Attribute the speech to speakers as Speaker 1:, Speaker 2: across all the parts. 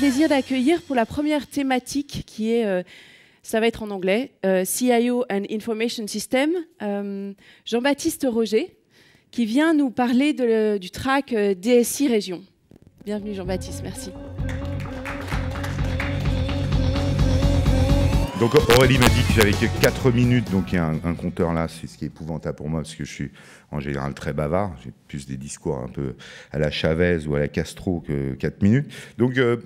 Speaker 1: plaisir d'accueillir pour la première thématique qui est, euh, ça va être en anglais, euh, CIO and Information System, euh, Jean-Baptiste Roger, qui vient nous parler du track DSI Région. Bienvenue Jean-Baptiste, merci. Donc Aurélie m'a dit que j'avais que 4 minutes, donc il y a un, compteur là, c'est ce qui est épouvantable pour moi, parce que je suis en général très bavard, j'ai plus des discours un peu à la Chavez ou à la Castro que 4 minutes. Donc euh,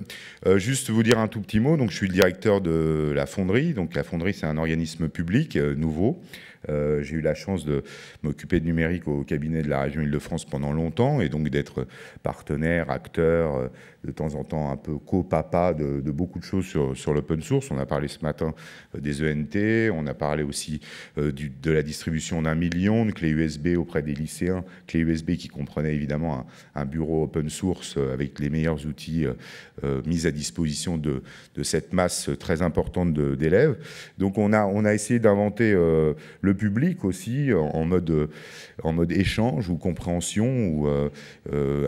Speaker 1: euh, juste vous dire un tout petit mot, donc je suis le directeur de la fonderie, donc la fonderie c'est un organisme public euh, nouveau, j'ai eu la chance de m'occuper de numérique au cabinet de la région Île-de-France pendant longtemps et donc d'être partenaire, acteur, de temps en temps un peu copapa de, beaucoup de choses sur l'open source. On a parlé ce matin euh, des ENT. On a parlé aussi euh, de la distribution d'un million de clés USB auprès des lycéens, clés USB qui comprenaient évidemment un, bureau open source euh, avec les meilleurs outils mis à disposition de, cette masse très importante d'élèves. Donc on a, essayé d'inventer le public aussi en mode, en mode échange ou compréhension ou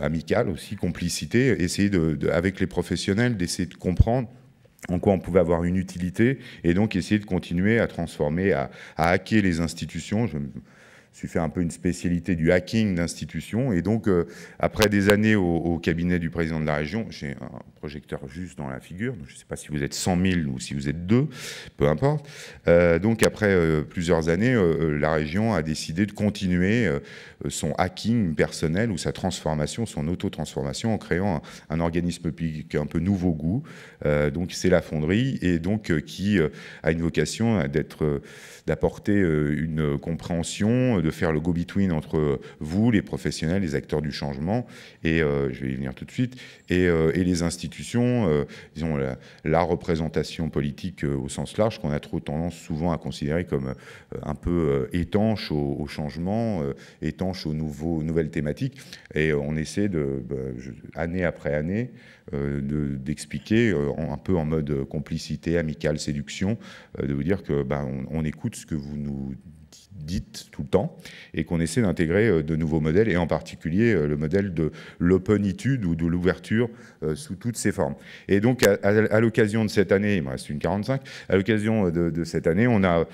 Speaker 1: amical aussi, complicité, essayer avec les professionnels d'essayer de comprendre en quoi on pouvait avoir une utilité, et donc essayer de continuer à transformer, à, hacker les institutions suis fait un peu une spécialité du hacking d'institutions. Et donc, euh, après des années au, cabinet du président de la région, j'ai un projecteur juste dans la figure. je ne sais pas si vous êtes 100 000 ou si vous êtes deux, peu importe. Euh, donc, après euh, plusieurs années, la région a décidé de continuer son hacking personnel ou sa transformation, son auto-transformation en créant un, organisme public un peu nouveau goût. donc, c'est la fonderie et donc qui a une vocation d'être, d'apporter une compréhension de faire le go-between entre euh, vous, les professionnels, les acteurs du changement, et euh, je vais y venir tout de suite, et, euh, les institutions, disons la, représentation politique au sens large, qu'on a trop tendance souvent à considérer comme un peu étanche au, changement, étanche aux, nouveaux, nouvelles thématiques, et on essaie de, bah, année après année, euh, d'expliquer euh, un peu en mode complicité, amicale, séduction, euh, de vous dire que ben on, écoute ce que vous nous dites tout le temps et qu'on essaie d'intégrer de nouveaux modèles et en particulier le modèle de l'openitude ou de l'ouverture sous toutes ses formes. Et donc à, l'occasion de cette année, il me reste une 45, à l'occasion de, cette année, on a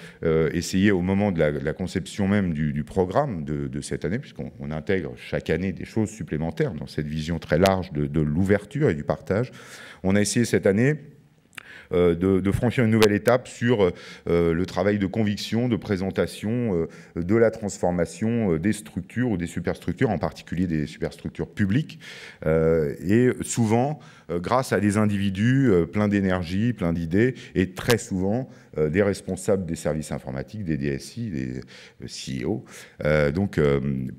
Speaker 1: essayé au moment de la, conception même du, programme de, de, cette année, puisqu'on intègre chaque année des choses supplémentaires dans cette vision très large de, l'ouverture et du partage. On a essayé cette année euh, de, franchir une nouvelle étape sur euh, euh, le travail de conviction, de présentation, de la transformation des structures ou des superstructures, en particulier des superstructures publiques, et souvent grâce à des individus pleins d'énergie, pleins d'idées, et très souvent des responsables des services informatiques, des DSI, des CEO, donc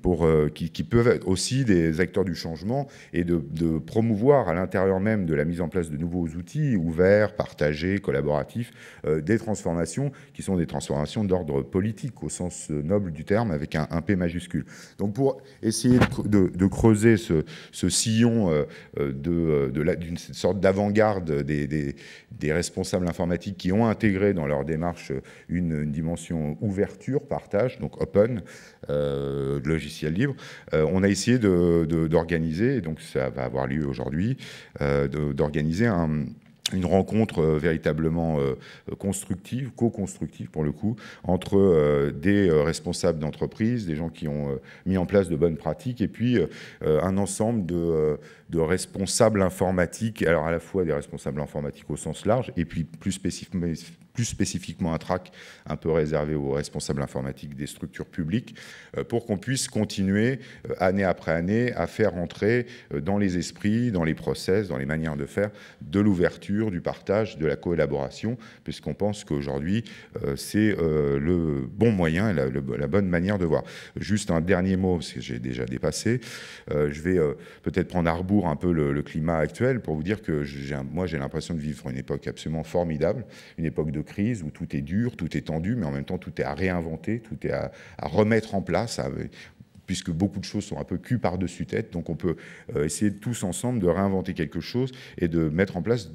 Speaker 1: pour, qui, peuvent être aussi des acteurs du changement et de, de promouvoir à l'intérieur même de la mise en place de nouveaux outils ouverts, partagés, collaboratif, euh, des transformations qui sont des transformations d'ordre politique au sens euh, noble du terme, avec un, P majuscule. Donc pour essayer de, creuser ce, sillon euh, d'une sorte d'avant-garde des, des, responsables informatiques qui ont intégré dans leur démarche une, dimension ouverture, partage, donc open, logiciel libre, on a essayé d'organiser, et donc ça va avoir lieu aujourd'hui, d'organiser un une rencontre euh, véritablement euh, constructive, co-constructive pour le coup, entre euh, des responsables d'entreprise, des gens qui ont mis en place de bonnes pratiques, et puis un ensemble de, responsables informatiques, alors à la fois des responsables informatiques au sens large, et puis plus spécifiquement plus spécifiquement un trac un peu réservé aux responsables informatiques des structures publiques, euh, pour qu'on puisse continuer euh, année après année à faire entrer euh, dans les esprits, dans les process, dans les manières de faire, de l'ouverture, du partage, de la collaboration, puisqu'on pense qu'aujourd'hui, c'est le bon moyen et la, bonne manière de voir. Juste un dernier mot, parce que j'ai déjà dépassé. Je vais peut-être prendre à rebours un peu le climat actuel pour vous dire que moi, j'ai l'impression de vivre une époque absolument formidable, une époque de crise où tout est dur, tout est tendu, mais en même temps tout est à réinventer, tout est à, remettre en place, puisque beaucoup de choses sont un peu cul par-dessus tête. Donc on peut euh, essayer tous ensemble de réinventer quelque chose et de mettre en place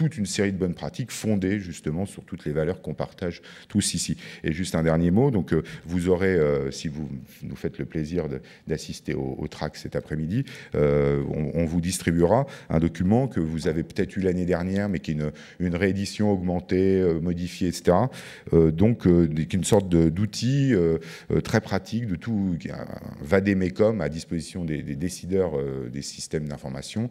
Speaker 1: toute une série de bonnes pratiques fondées justement sur toutes les valeurs qu'on partage tous ici. Et juste un dernier mot, donc euh, vous aurez, euh, si vous nous faites le plaisir d'assister au, au, track cet après-midi, euh, on, vous distribuera un document que vous avez peut-être eu l'année dernière, mais qui est une, réédition augmentée, modifiée, etc. donc, une sorte d'outil très pratique de tout, vadémécom à disposition des décideurs des systèmes d'information,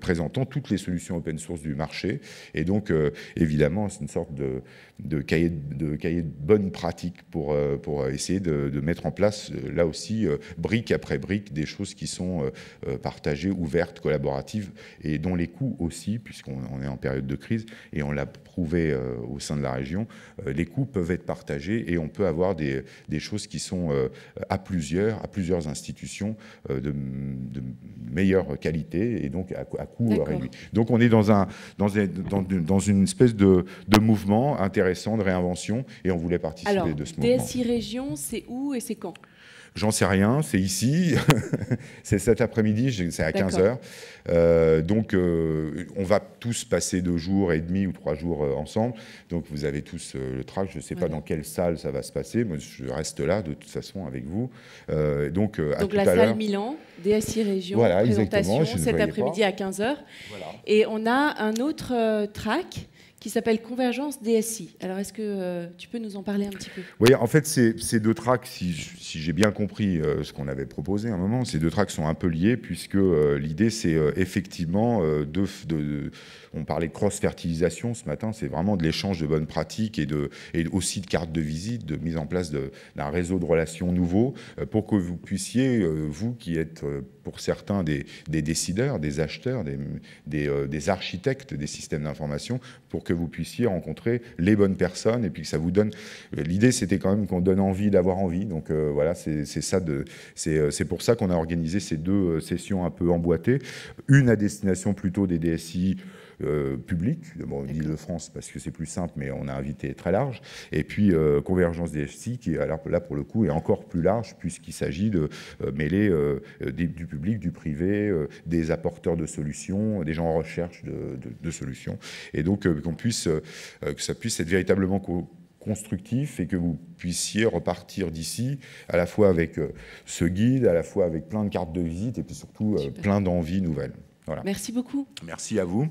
Speaker 1: présentant toutes les solutions open source du marché et donc, euh, évidemment, c'est une sorte de, cahier, de cahier de bonnes pratiques pour, euh, pour euh, essayer de, mettre en place, là aussi, brique après brique, des choses qui sont partagées, ouvertes, collaboratives, et dont les coûts aussi, puisqu'on est en période de crise, et on l'a prouvé au sein de la région, les coûts peuvent être partagés et on peut avoir des, choses qui sont à plusieurs, à plusieurs institutions de, meilleure qualité et donc à, coûts coût réduit. Donc on est dans, un, dans dans, une espèce de, mouvement intéressant de réinvention et on voulait participer de ce mouvement. DSI Région, c'est où et c'est quand J'en sais rien, c'est ici, c'est cet après-midi, c'est à 15h. Euh, donc euh, on va tous passer deux jours et demi ou trois jours euh, ensemble. Donc vous avez tous le track, je ne sais pas dans quelle salle ça va se passer, mais je reste là de toute façon avec vous. donc à donc la salle Milan, DSI Région, présentation cet après-midi à 15h. Et on a un autre euh, track qui s'appelle Convergence DSI. Alors, est-ce que euh, tu peux nous en parler un petit peu Oui, en fait, ces, deux tracks, si, j'ai bien compris euh, ce qu'on avait proposé à un moment, ces deux tracks sont un peu liés, puisque euh, l'idée, c'est effectivement de, On parlait de cross-fertilisation ce matin, c'est vraiment de l'échange de bonnes pratiques et, de, et aussi de cartes de visite, de mise en place d'un réseau de relations nouveau, pour que vous puissiez, vous qui êtes pour certains des, décideurs, des acheteurs, des, des, des architectes des systèmes d'information, pour que que vous puissiez rencontrer les bonnes personnes et puis que ça vous donne. L'idée, c'était quand même qu'on donne envie d'avoir envie. Donc euh, voilà, c'est ça. De... Euh, c'est pour ça qu'on a organisé ces deux euh, sessions un peu emboîtées. Une à destination plutôt des DSI euh, public, bon, dit de france parce que c'est plus simple, mais on a invité très large, et puis euh, convergence Convergence DFC qui là pour le coup est encore plus large puisqu'il s'agit de euh, mêler du public, du privé, des apporteurs de solutions, des gens en recherche de, solutions, et donc qu'on puisse, que ça puisse être véritablement constructif et que vous puissiez repartir d'ici à la fois avec ce guide, à la fois avec plein de cartes de visite et puis surtout plein d'envies nouvelles. Voilà. Merci beaucoup. Merci à vous.